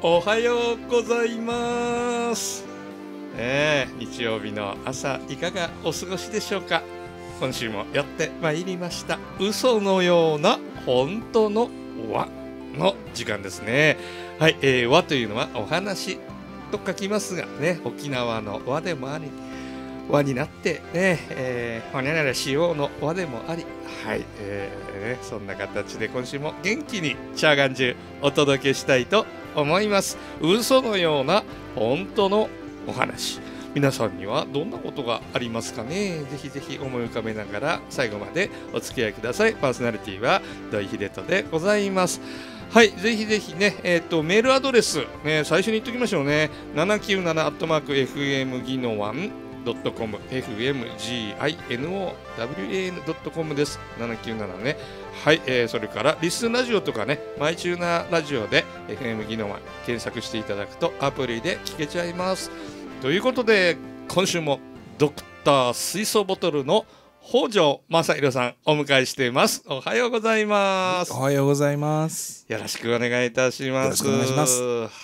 おはようございます、えー、日曜日の朝いかがお過ごしでしょうか今週もやってまいりました嘘のような本当の和の時間ですねはい、えー、和というのはお話と書きますがね沖縄の和でもあり和になってね、えー、ほにゃららしようの和でもあり、はい、えー、ね、そんな形で今週も元気にチャーガンジュお届けしたいと思います嘘のような本当のお話皆さんにはどんなことがありますかねぜひぜひ思い浮かべながら最後までお付き合いくださいパーソナリティは土井秀人でございますはい、ぜひぜひね、えっ、ー、と、メールアドレス、ね、最初に言っときましょうね。797アットマーク FM 技能1。ドットコム fmginowan.com です。797ね、はい、えー、それからリスンラジオとかね、マイチューナーラジオで FM 技能は検索していただくとアプリで聞けちゃいます。ということで、今週もドクター水素ボトルの北条正弘さんお迎えしています。おはようございます。おはようございます。よろしくお願いいたします。よろしくお願いします。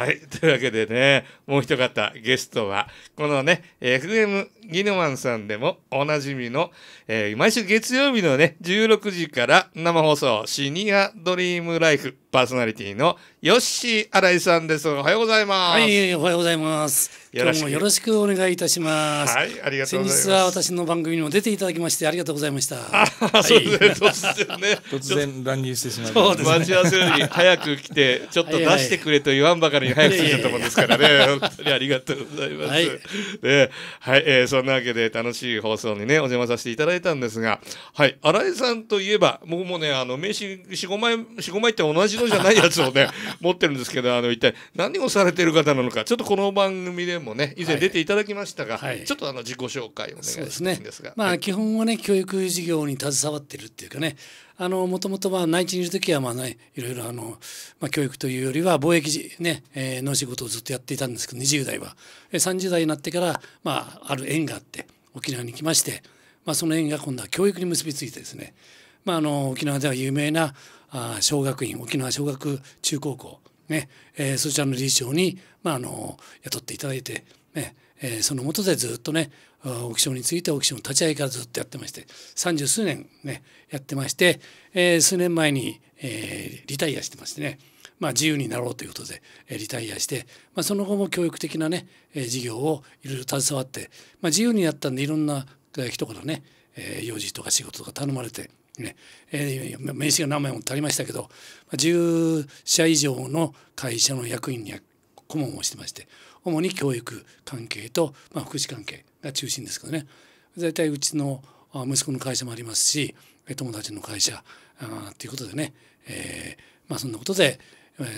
はい。というわけでね、もう一方、ゲストは、このね、FM ギヌマンさんでもおなじみの、えー、毎週月曜日のね、16時から生放送、シニアドリームライフパーソナリティのヨッシー新井さんです。おはようございます。はい、おはようございます。今日もよろしくお願いいたします。はい、ありがとうございます。先日は私の番組にも出ていただきましてありがとうございました。あ、そうですね。突然ね。突然乱入してしまいそうで待ち合わせより早く来て、ちょっと出してくれと言わんばかりに早く来ちゃったもんですからね。本当にありがとうございます。はい、ね、はい、えー、そんなわけで楽しい放送にね、お邪魔させていただいたんですが、はい、新井さんといえば、僕もね、あの、名刺4、5枚、四五枚って同じのじゃないやつをね、持ってるんですけど、あの、一体何をされてる方なのか、ちょっとこの番組でもね、以前出ていただきましたが、はい、ちょっとあの、自己紹介をお願いしたいんですが。すね、まあ、はい、基本はね、教育事業に携わってるっていうかね、もともとは内地にいる時はまあ、ね、いろいろあの、まあ、教育というよりは貿易ね、えー、の仕事をずっとやっていたんですけど20代は30代になってから、まあ、ある縁があって沖縄に来まして、まあ、その縁が今度は教育に結びついてですね、まあ、あの沖縄では有名なあ小学院沖縄小学中高校ね、えー、そちらの理事長に、まあ、あの雇っていただいて、ねえー、そのもとでずっとねオークションについてオークション立ち上げからずっとやってまして三十数年ねやってまして、えー、数年前に、えー、リタイアしてましてね、まあ、自由になろうということで、えー、リタイアして、まあ、その後も教育的なね、えー、事業をいろいろ携わって、まあ、自由になったんでいろんな人からね、えー、用事とか仕事とか頼まれて。ねえー、名刺が何枚も足りましたけど10社以上の会社の役員に顧問をしてまして主に教育関係と、まあ、福祉関係が中心ですけどね大体うちの息子の会社もありますし友達の会社ということでね、えー、まあそんなことで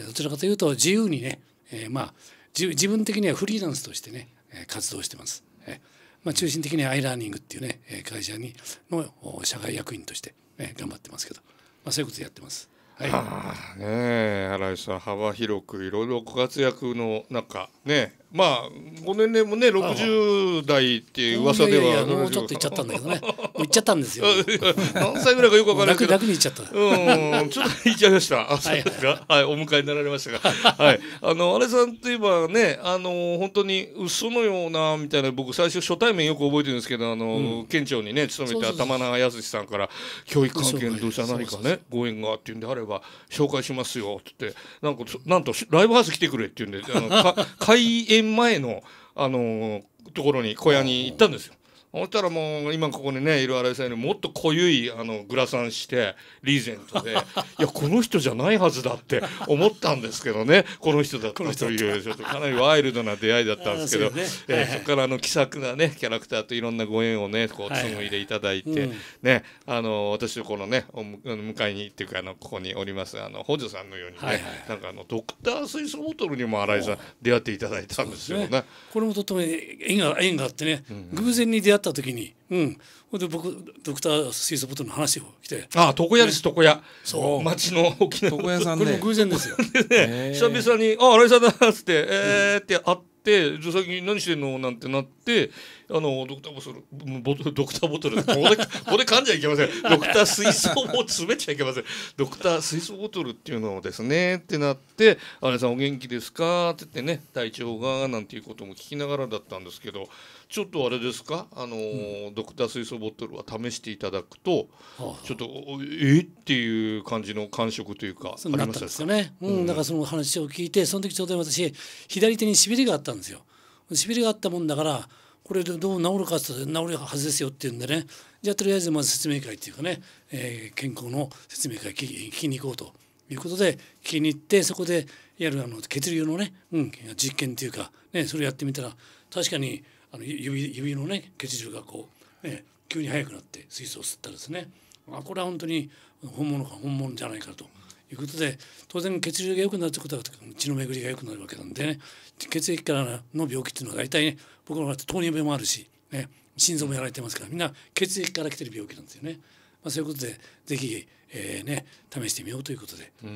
どちらかというと自由にね、えー、まあ自分的にはフリーランスとしてね活動してます。えーまあ、中心的にアイラーニングっていうね会社にの社外役員として、ね、頑張ってますけど、まあ、そういうことやってます。はい、あねえ新井さん幅広くいろいろご活躍の中ねまあご年齢もね60代っていう噂ではもうちょっといっちゃったんだけどねいっちゃったんですよ 何歳ぐらいかよくわからないけど楽にいっちゃったうんちょっといっちゃいました あそうですかはい、お迎えになられましたがはいあのあれさんといえばねあの本当に嘘のようなみたいな僕最初初対面よく覚えてるんですけどあの、うん、県庁にね勤めて玉永康さんから教育関係のどうした何かねご縁があっていうんであれば紹介しますよってなんかなんとライブハウス来てくれって言うんであのい。前の、あのー、ところに小屋に行ったんですよ。そしたらもう今ここにねいる新井さんよりもっと濃ゆいあのグラサンしてリーゼントでいやこの人じゃないはずだって思ったんですけどねこの人だったというちょっとかなりワイルドな出会いだったんですけどそ、ねえー、こからあの気さくなねキャラクターといろんなご縁をねこう紡いでいただいて、はいうん、ねあの私このね迎えにっていうかあのここにおりますあの北条さんのようにね、はいはい、なんかあのドクター水素ボトルにも新井さん出会っていただいたんですよね。ねこれもとっても縁が縁があってね、うん、偶然に出会った時に、うん、ほんで僕ドクター水素ボトルの話を来てああ床屋です、床屋そう町のき縄床屋さんこれも偶然ですよで、ね、久々に「あ新井さんだ」っつって「えー」って会って「最近何してんの?」なんてなってあのドクターボトルボドクターボトルここでここで噛んじゃいけませんドクター水槽を詰めちゃいけませんドクター水槽ボトルっていうのをですねってなって「あれさんお元気ですか?」って言ってね体調がなんていうことも聞きながらだったんですけどちょっとあれですかあの、うん、ドクター水槽ボトルは試していただくと、はあ、ちょっとえっていう感じの感触というかありましたですよね、うん、うん、だからその話を聞いてその時ちょうど私左手にしびれがあったんですよ。しびれがあったもんだからこれでどう治るかって治るはずですよっていうんでねじゃあとりあえずまず説明会っていうかね、えー、健康の説明会聞きに行こうということで聞きに行ってそこでやるあの血流のね、うん、実験っていうか、ね、それやってみたら確かにあの指指のね血流がこう、ね、急に速くなって水素を吸ったらですねあこれは本当に本物か本物じゃないかということで当然血流が良くなるってことは血の巡りが良くなるわけなんで、ね、血液からの病気っていうのは大体、ね、僕の場合糖尿病もあるし、ね、心臓もやられてますからみんな血液から来てる病気なんですよね。まあ、そういうことでぜひ、えーね、試してみようということでこ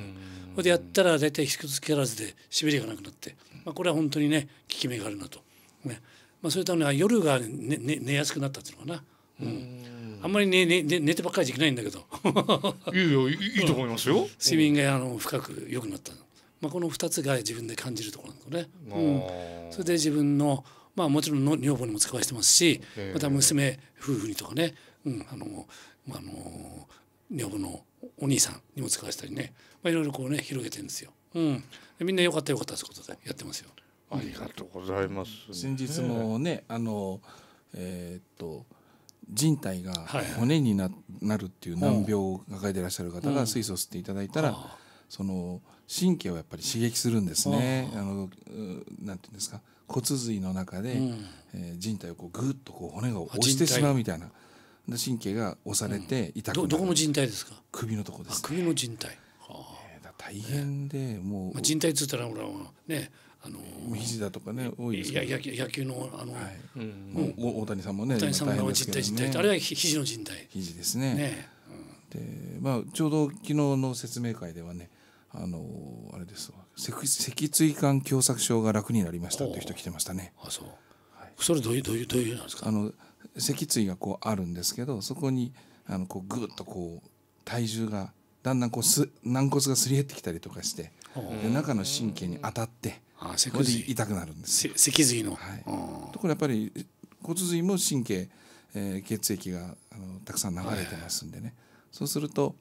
れでやったら大体ひきつけらずでしびれがなくなって、まあ、これは本当にね効き目があるなと、ねまあ、そめには夜が寝、ねね、寝やすくなったっていうのかな。うんあんまりね寝寝寝てばっかりじゃいけないんだけどいやいやいいと思いますよ、うん、睡眠があの深く良くなったまあ、この2つが自分で感じるところなのね、うん、それで自分の、まあ、もちろんの女房にも使わせてますしまた娘夫婦にとかね、うん、あの、まあ、あの女房のお兄さんにも使わせたりね、まあ、いろいろこうね広げてるんですよ、うん、みんなよかったよかったということでやってますよありがとうございます、ね、先日もねあのえー、っと人体が骨になるっていう難病を抱えていらっしゃる方が水素を吸っていただいたら、その神経をやっぱり刺激するんですね。あのなんていうんですか骨髄の中で、うえ人体をこうぐっとこう骨が押してしまうみたいなで神経が押されて痛くなる、どこの人体ですか首のとこです、首の人体あ大変で、もう、まあ、人体つったらほらねあの肘だとかね多いですね。野球のあの、はいうん、もう大谷さんもね。大谷さんも実体実体、あれは肘の靭帯。肘ですね。ねうん、でまあちょうど昨日の説明会ではねあのあれですわ脊脊椎管狭窄症が楽になりましたっていう人来てましたね。あそう。はい、それどういうどういうどういうなんですか。あの脊椎がこうあるんですけどそこにあのこうぐっとこう体重がだんだんこうす軟骨がすり減ってきたりとかしてで中の神経に当たってそこで痛くなるんです脊髄の、はい、ところやっぱり骨髄も神経、えー、血液があのたくさん流れてますんでね、はい、そうすると、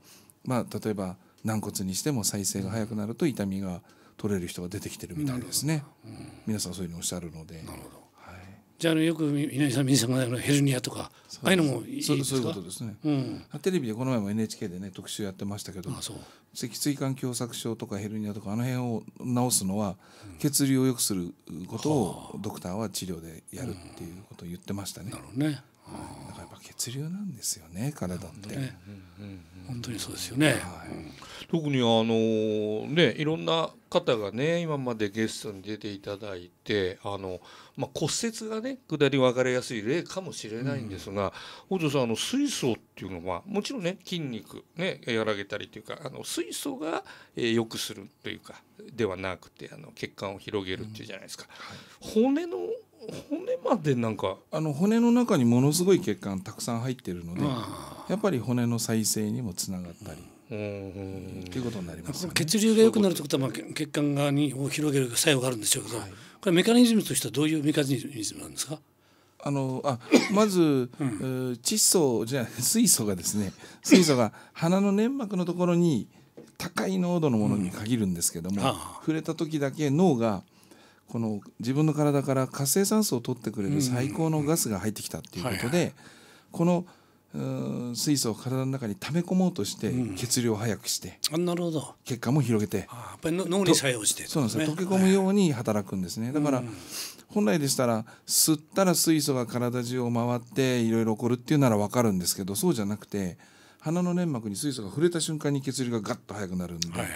まあ、例えば軟骨にしても再生が早くなると痛みが取れる人が出てきてるみたいですね、うん、皆さんそういうのおっしゃるのでなるほどじゃあよく稲さん皆さんがヘルニアとかああいうのもいいそういうことですね、うん、テレビでこの前も NHK でね特集やってましたけど脊椎管狭窄症とかヘルニアとかあの辺を治すのは、うん、血流を良くすることをドクターは治療でやるっていうことを言ってましたね。なるほどねだからやっぱ血流なんですよね体って、ね、本当にそうですよね、はい、特にあのねいろんな方がね今までゲストに出ていただいてあの、まあ、骨折がね下り分かりやすい例かもしれないんですが、うん、北条さんあの水素っていうのはもちろんね筋肉ね和らげたりというかあの水素が、えー、よくするというかではなくてあの血管を広げるっていうじゃないですか。うんはい、骨の骨までなんかあの骨の中にものすごい血管たくさん入ってるのでやっぱり骨の再生にもつながったり。ということになります、ね、血流が良くなるといことは、まあ、血管側にを広げる作用があるんでしょうけど、はい、これメカニズムとしてはどういうメカニズムなんですかあのあまず、うん、窒素じゃ水素がですね水素が鼻の粘膜のところに高い濃度のものに限るんですけども、うん触れた時だけ脳がこの自分の体から活性酸素を取ってくれる最高のガスが入ってきたっていうことでこの水素を体の中に溜め込もうとして血流を速くして、うん、なるほど血管も広げてやっぱり脳に作用して、ね、そうなんです溶け込むように働くんですねだから、本来でしたら吸ったら水素が体中を回っていろいろ起こるっていうなら分かるんですけどそうじゃなくて鼻の粘膜に水素が触れた瞬間に血流がガッと速くなるんで、はいはい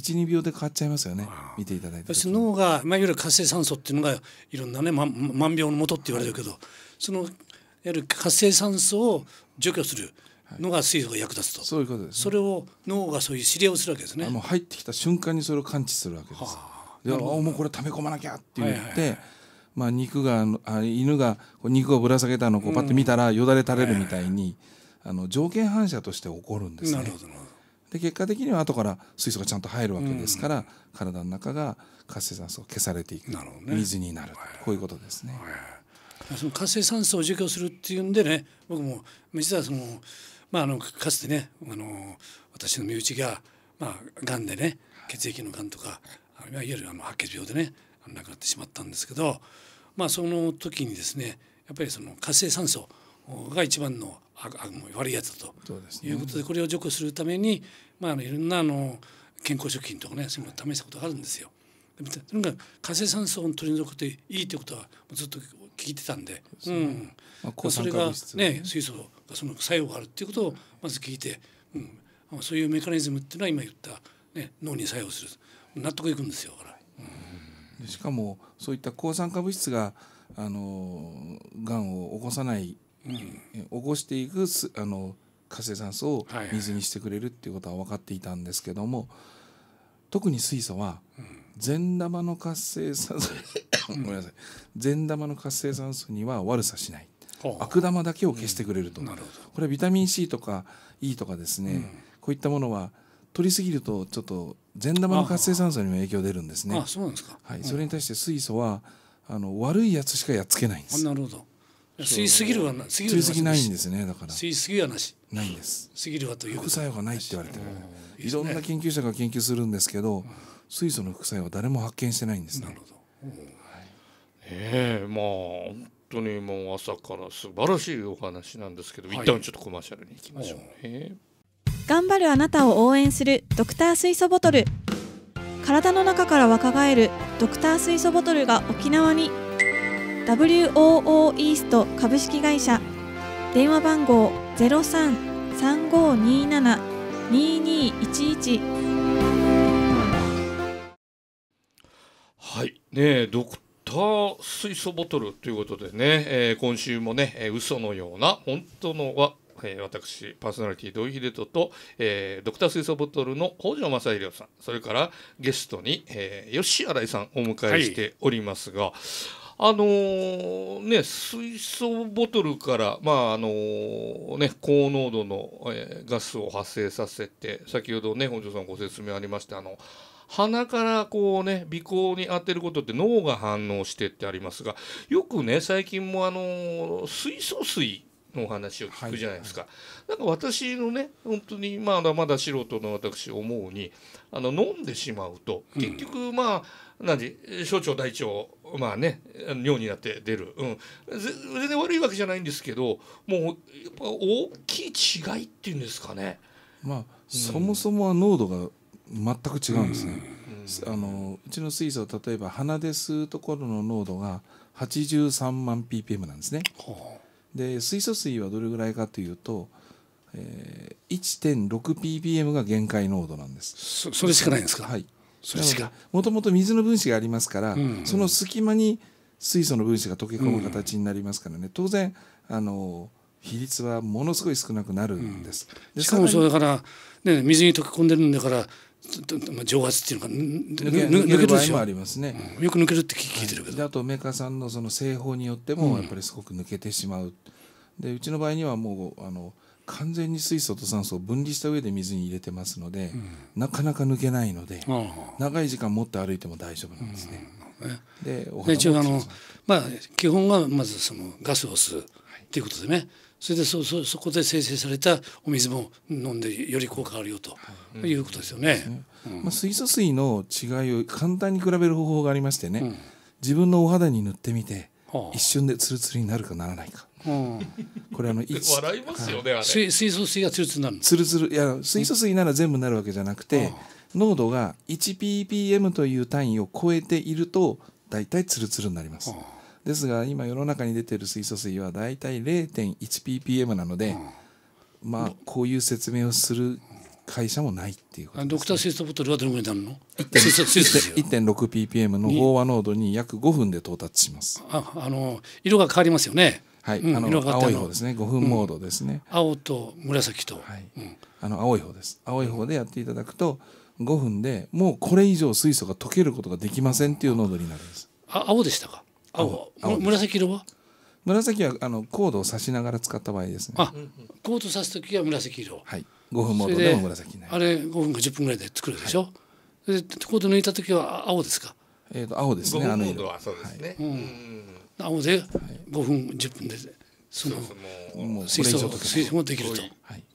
12秒で変わっちゃいますよね見ていただいて脳が、まあ、いわゆる活性酸素っていうのがいろんなね、ま、万病のもとって言われるけど、はい、そのいわゆる活性酸素を除去するのが水素が役立つと、はい、そういうことです、ね、それを脳がそういう指令をするわけですねもう入ってきた瞬間にそれを感知するわけです、はあ、でもうこれ溜め込まなきゃって言って、はいはいはいまあ、肉があ犬が肉をぶら下げたのをこうパッて見たらよだれ垂れるみたいに、あの条件反射として起こるんですね。なるほどで結果的には後から水素がちゃんと入るわけですから、体の中が活性酸素を消されていく、ね、水になる、こういうことですね。その活性酸素を除去するっていうんでね僕も実はその、まあ、あのかつてねあの私の身内が、まあ、がんでね血液のがんとかあいわゆるあの白血病でね亡くなってしまったんですけど、まあ、その時にですねやっぱりその活性酸素が一番の悪悪悪いやつだということで、これを除去するために、まあ、あのいろんなあの健康食品とかねそういうのを試したことがあるんですよ。でもとにかく活性酸素を取り除くていいってことはずっと聞いてたんでう、ね、うんまあ、それが、ね、水素がその作用があるということをまず聞いて、うん、そういうメカニズムっていうのは今言った、ね、脳に作用する納得いくんですよから、うん、しかもそういった抗酸化物質があのがんを起こさない起こしていくあの活性酸素を水にしてくれるっていうことは分かっていたんですけども特に水素は善玉の活性酸素 ごめんなさい善玉の活性酸素には悪さしない悪玉だけを消してくれると、うん、るこれはビタミン C とか E とかですね、うん、こういったものは取りすぎるとちょっと善玉の活性酸素にも影響出るんですね。あそうなんですか、はい、それに対して水素はあの悪いやつしかやっつけないんです。なるほど吸いすぎるはな吸いすぎないんですねだから吸いすぎはなしないんです過ぎるはという副作用がないって言われてる、いろんな研究者が研究するんですけど、水素の副作用は誰も発見してないんです、なるほど、はい、ええまあ本当にもう朝から素晴らしいお話なんですけど、一旦ちょっとコマーシャルに行きましょう、頑張るあなたを応援するドクター水素ボトル体の中から若返るドクター水素ボトルが沖縄に WOO イースト株式会社電話番号ゼロ三三五二七二二一一はいねドクター水素ボトルということでね、えー、今週もね、えー、嘘のような本当のはえ私パーソナリティ土井秀人と、えー、ドクター水素ボトルの北条正宏さんそれからゲストに、えー、吉新井さんをお迎えしておりますが、はいあのー、ね、水素ボトルから、まああのー、ね、高濃度の、えー、ガスを発生させて先ほどね本庄さんご説明ありましたあの鼻からこうね鼻孔に当てることって脳が反応してってありますがよくね最近もあの水素水のお話を聞くじゃないですか、はいはい、なんか私のね本当にまだまだ素人の私思うにあの飲んでしまうと結局まあ、うん何小腸大腸まあね尿になって出る、うん、全然悪いわけじゃないんですけどもうやっぱ大きい違いっていうんですかね。まあ、うん、そもそもは濃度が全く違うんですね。うん、あのうちの水素例えば鼻で吸うところの濃度が83万 ppm なんですね。で水素水はどれぐらいかというと、えー、1.6ppm が限界濃度なんです。それしかないんですか。はい。もともと水の分子がありますから、うんうん、その隙間に水素の分子が溶け込む形になりますからね、うん、当然あの比率はものすごい少なくなるんです。うん、でしかもそうだから、ね、水に溶け込んでるんだから蒸発っていうか抜ける場合もありますね、うん、よく抜けるって聞いてるけど、はい、あとメーカーさんのその製法によってもやっぱりすごく抜けてしまう、でうちの場合にはもうあの完全に水素と酸素を分離した上で水に入れてますので、うん、なかなか抜けないので、うん、長い時間持って歩いても大丈夫なんですね。うん、でお一応あの、まあ、基本はまずそのガスを吸うっていうことでね、はい、それでそそそこで生成されたお水も飲んでより効果があるよと、い、いうことですよね。まあ、水素水の違いを簡単に比べる方法がありましてね、自分のお肌に塗ってみて、はあ、一瞬でツルツルになるかならないか。うん、これあの笑いますよね、はい、水素水がツルツルなるツルツルいや水素水なら全部なるわけじゃなくて、濃度が 1ppm という単位を超えていると大体ツルツルになります、ですが今世の中に出てる水素水は大体 0.1ppm なので、まあこういう説明をする会社もないっていうこと、ね、ドクター水素ボトルはどのぐらいになるの ?1.6ppm の飽和濃度に約5分で到達しますああの色が変わりますよねはい、あの青い方ですね五分モードですね、青と紫と、はい、うん、あの青い方です青い方でやっていただくと五分でもうこれ以上水素が溶けることができませんっていう濃度になるんですあ青でしたか青紫色は紫はあのコードを刺しながら使った場合ですねあコード刺す時は紫色はい五分モードでも紫あれ五分か十分ぐらいで作るでしょ、はでコード抜いた時は青ですかえっ、と青ですねあの色はそうですね、うんな青で5分10分でその水素水素もできると。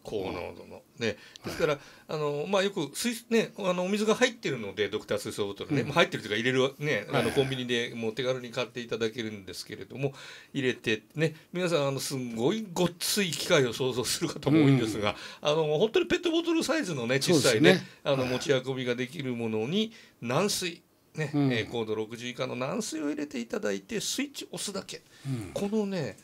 高濃度のね、ですから、あのまあ、よく水、ね、あのお水が入ってるのでドクター水素ボトルね、うん、入ってるというか入れる、ね、あのコンビニでもう手軽に買っていただけるんですけれども入れて、ね、皆さんあのすんごいごっつい機械を想像する方も多いんですが、うん、あの本当にペットボトルサイズの、ね、小さいね、ねあの持ち運びができるものに軟水。ね、うん、高度60以下の軟水を入れていただいてスイッチ押すだけ、うん、このね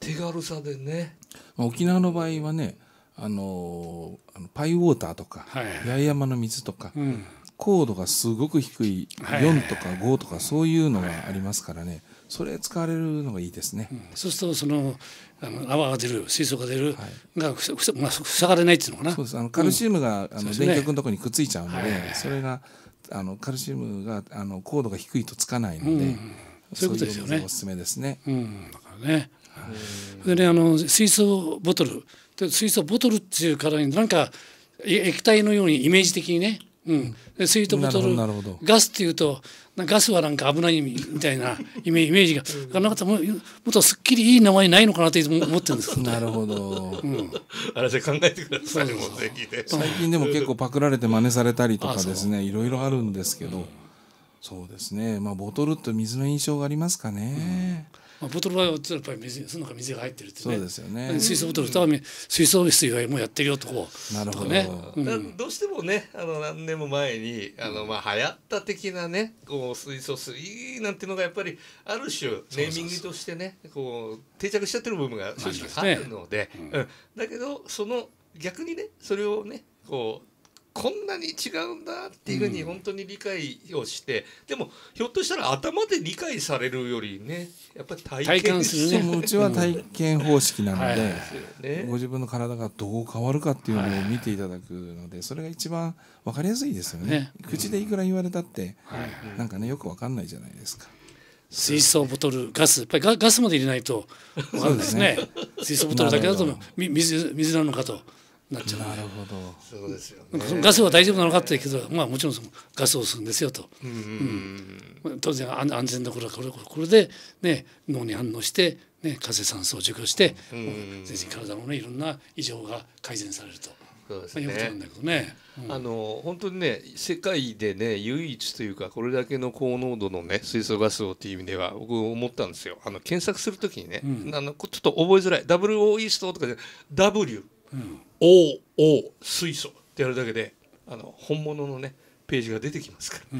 手軽さでね沖縄の場合はねあのパイウォーターとか、はい、八重山の水とか、うん、高度がすごく低い4とか5とかそういうのがありますからね、それ使われるのがいいですね。うん、そうするとそのあの泡が出る水素が出る、はい、がふさ、まあ、塞がれないっていうのかな。そうです。あのカルシウムが、うん、あの、ね、電極のところにくっついちゃうので、はい、それがあのカルシウムがあの高度が低いとつかないので、うん、そういうことですよね。おすすめですね。うん、だからね。でねあの水素ボトル水素ボトルっていうからになんか液体のようにイメージ的にねうん、スイートボトルガスっていうとガスはなんか危ないみたいなイメージ が、なかったももっとすっきりいい名前ないのかなって思ってるんです なるほど、うん、あれで考えてくださいもぜひ最近でも結構パクられて真似されたりとかですねいろいろあるんですけど、うん、そうですねまあボトルって水の印象がありますかね、うんまあ、ボトルはやっぱり水その中水が入ってるってねそうですよね水素ボトルは水素水はもうやってるよとこうなるほど、ねうん、どうしてもねあの何年も前にあの、まあ、流行った的なねこう水素水なんていうのがやっぱりある種ネーミングとしてねこう定着しちゃってる部分が正直あるので、まあねうん、だけどその逆にねそれをねこうこんなに違うんだっていうふうに本当に理解をして、うん、でもひょっとしたら頭で理解されるよりねやっぱり体験するねうちは体験方式なので、はいね、ご自分の体がどう変わるかっていうのを見ていただくのでそれが一番分かりやすいですよね、ね、口でいくら言われたって、うん、なんかねよく分かんないじゃないですか。水槽ボトルガスやっぱりガガスまで入れないと分かるんですねね、水槽ボトルだけだと水水なのかと。なっちゃうなるほどそうですよ、ね、ガスは大丈夫なのかって言うけど、まあ、もちろんそのガスを吸うんですよと、うんうん、当然安全どころかこれこれで、ね、脳に反応して、ね、活酸素を除去して、うん、全身体の、ね、いろんな異常が改善されると。そうですね。あ、んだけどね。ん、の本当にね世界でね唯一というかこれだけの高濃度のね水素ガスをっていう意味では僕思ったんですよ。あの検索するときにね、うん、あのちょっと覚えづらい WOE ストとかで W おお水素ってやるだけであの本物のねページが出てきますから、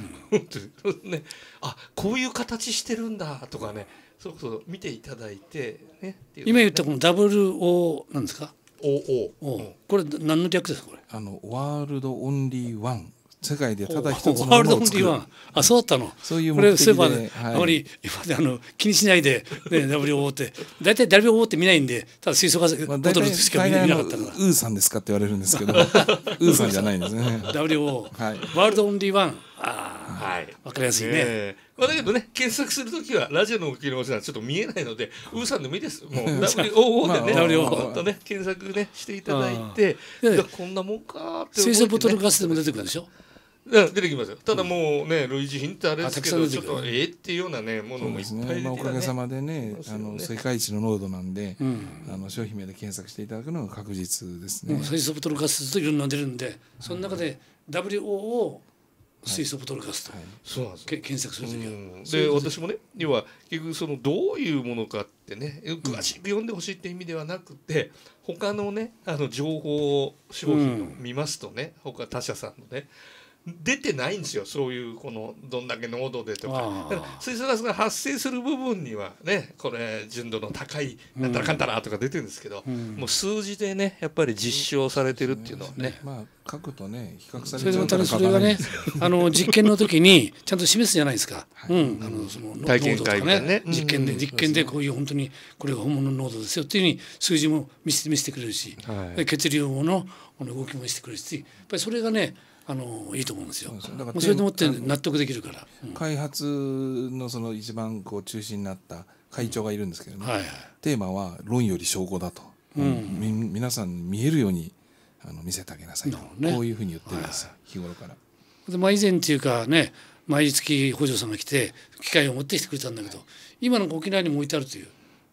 うんね、あこういう形してるんだとかねそうそう見ていただいて、ねてね、今言ったこの WO なんですか OO、うん、これ何の略ですかこれあのワールドオンリーワン世界でただ一つのあそうだったのそういう目的でそういえば、ねはい、あまり今であの気にしないで、ね、WO って大体 WO って見ないんでただ水素ガスボトルしか見,、なかったからウーさんですかって言われるんですけど ウーさんじゃないんですね WO、はい、ワールドオンリーワンあはい、分かりやすいね。まあ、だけどね、検索するときはラジオのるの星はちょっと見えないので、ウーさんでもいいです。もう WOO でね、まあ、ね検索ねしていただいて、こんなもんかって。水素ボトルガスでも出てくるでしょ。出てきますよただもうね、類似品ってあれですけどちょっとええっていうようなねものもいっぱい、まおかげさまでね、ね、あの世界一の濃度なんで、うん、あの商品名で検索していただくのが確実ですね、うん、水素ボトルガスといろんな出るんでその中で WO を水素ボトルガスと、はいはい、そうなんです検索するときは、うん、で私もね要は結局そのどういうものかってね詳しく読んでほしいって意味ではなくて他のねあの情報商品を見ますとね、うん、他他社さんのね出てないんですよそういうこのどんだけ濃度でとか 水素ガスが発生する部分にはねこれ純度の高いなんたらかんたらとか出てるんですけど、うん、もう数字でねやっぱり実証されてるっていうのはね。ねまあ書くとね比較されてるからそれがねあの実験の時にちゃんと示すじゃないですか。はい、うんその体験会ね、ね、実験で、実験でこういう本当にこれが本物の濃度ですよっていうふうに数字も見せて見せてくれるし、はい、血流のこの動きもしてくれるしやっぱりそれがねあのいいと思うんですよ。そだからそれでもって納得できるから、うん、開発のその一番こう中心になった会長がいるんですけどね、うんはいはい、テーマは「論より証拠だと」うん、皆さん見えるようにあの見せてあげなさいと、ね、こういうふうに言ってるんです、はい、日頃から。でまあ、以前っていうかね毎月補助さんが来て機械を持ってきてくれたんだけど今の沖縄にも置いてあるという。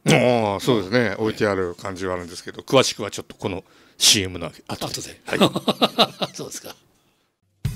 ああそうですね、置いてある感じはあるんですけど詳しくはちょっとこの CM の後で後で、はい、そうですか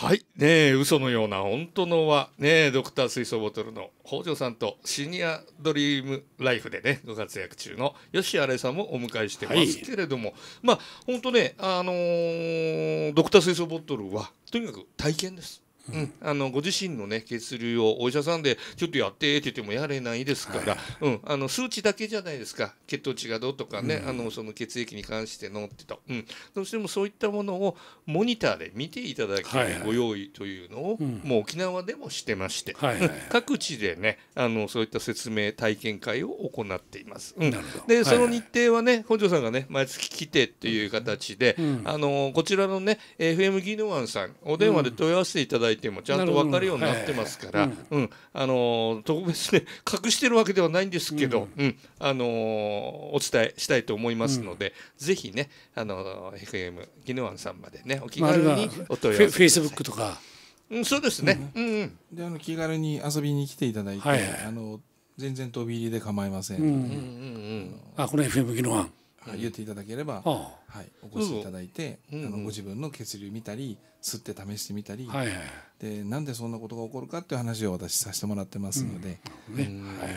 はいね嘘のような本当のはねドクター水素ボトルの北条さんとシニアドリームライフでねご活躍中の吉原さんもお迎えしてますけれども、はい、まあ本当ねあのー、ドクター水素ボトルはとにかく体験です。うん、あのご自身の、ね、血流をお医者さんでちょっとやってって言ってもやれないですから、はい、うん、あの数値だけじゃないですか血糖値がどうとかね、うん、あのその血液に関してのってと、うん、どうしてもそういったものをモニターで見ていただき、はご用意というのを、うん、もう沖縄でもしてまして、はい各地でねあのそういった説明体験会を行っています。うん、でその日程はね、はい、本庄さんがね毎月来てっていう形で、あのこちらのね FM ギノワンさんお電話で問い合わせていただいて、てもちゃんと分かるようになってますから、うんあの特別ね隠してるわけではないんですけど、うんあのお伝えしたいと思いますので、ぜひねあの FM ギノさんまでねお気軽にお問い合わせフェイスブックとか。うん、そうですね。うん、で、あの気軽に遊びに来ていただいて、あの全然飛び入りで構いません。うん、うん、うん。あ、これ FM 技能案。言っていただければ、はい、お越しいただいて、あのご自分の血流見たり、吸って試してみたり、はいはい、でなんでそんなことが起こるかっていう話を私させてもらってますので、うんねはい、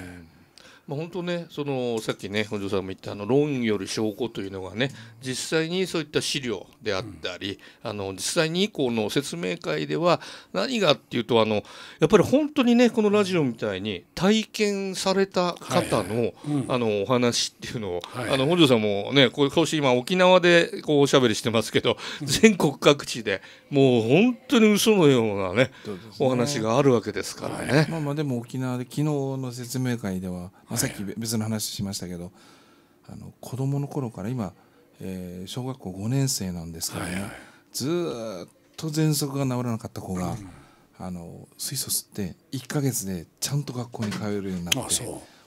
まあ、本当ねそのさっきね本庄さんも言ったあの論より証拠というのがね実際にそういった資料であったり、うん、あの実際にこの説明会では何がっていうとあのやっぱり本当にねこのラジオみたいに体験された方の、はいはい、あのお話っていうのを、はい、あの本庄さんもねこうい今沖縄でこうおしゃべりしてますけど、全国各地でもう本当に嘘のようなね、ね、お話があるわけですからね。まあまあでも沖縄で昨日の説明会ではまあ、さっき別の話しましたけど、あの子供の頃から今、えー、小学校5年生なんですけどね、ずっと喘息が治らなかった子が、あの水素吸って1か月でちゃんと学校に通えるようになって。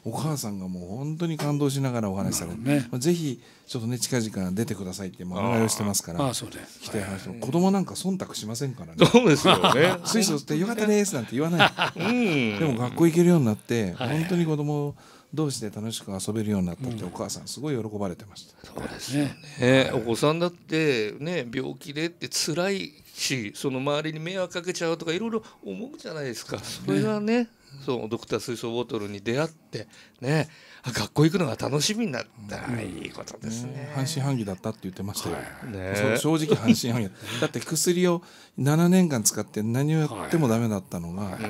お母さんがもう本当に感動しながらお話しされて、ねまあ、ぜひちょっとね近々出てくださいってお願いをしてますからああそうです来て話しても、はい、子供なんか忖度しませんからねそうですよね 水素ってよかったですなんて言わない、うん、でも学校行けるようになって、本当に子供同士で楽しく遊べるようになったってお母さんすごい喜ばれてました、そうですねお子さんだってね病気でって辛いしその周りに迷惑かけちゃうとかいろいろ思うじゃないですかそれがねそうドクター水素ボトルに出会ってね学校行くのが楽しみになったらいいことですね、半信半疑だったって言ってましたよ、ね、正直半信半疑 だって薬を7年間使って何をやってもダメだったのが、はい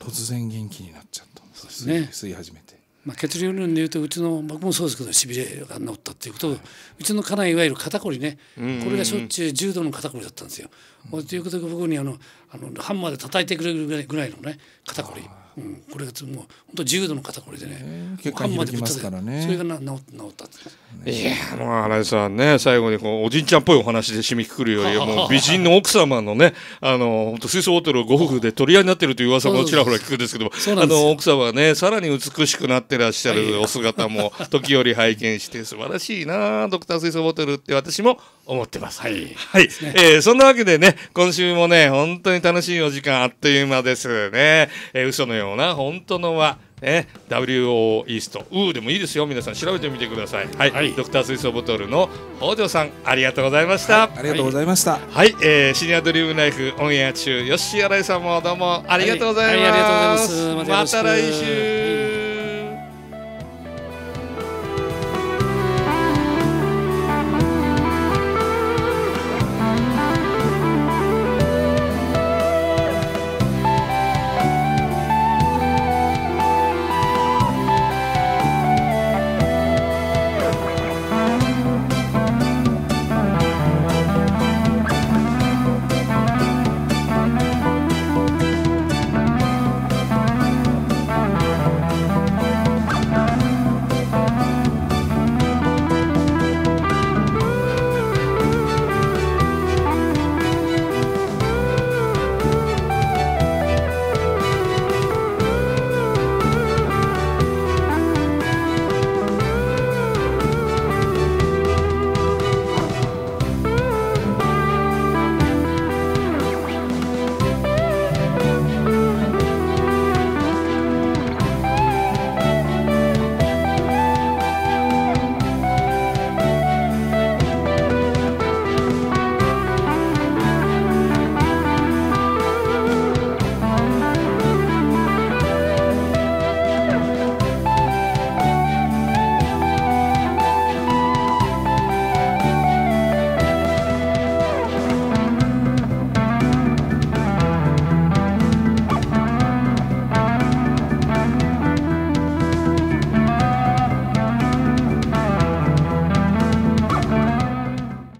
突然元気になっちゃった、ね、吸い始めて。まあ、血流論でいうとうちの僕もそうですけどしびれが治ったっていうことうちの家内いわゆる肩こりねこれがしょっちゅう重度の肩こりだったんですよ。と、いうことで僕にあのあのハンマーで叩いてくれるぐらいのね肩こり。うん、これがもう本当重度の方これでね血管までぶつかからねそれがな治治ったっいやもう新井さんね最後にこうおじいちゃんっぽいお話で締めくくるより もう美人の奥様のねあの本当水素ホテルご夫婦で取り合いになってるという噂もちらほら聞くんですけどあの奥様はねさらに美しくなってらっしゃるお姿も時折拝見して素晴らしいなドクター水素ホテルって私も思ってますはい、はいえー、そんなわけでね今週もね本当に楽しいお時間あっという間ですね、えー、嘘のような本当のはね、WO イーストウーでもいいですよ皆さん調べてみてくださいはい、はい、ドクター水槽ボトルの北条さんありがとうございました、はい、ありがとうございましたはい、はい、えー、シニアドリームナイフオンエア中吉新井さんもどうもありがとうございます、はい、ありがとうございますまた来週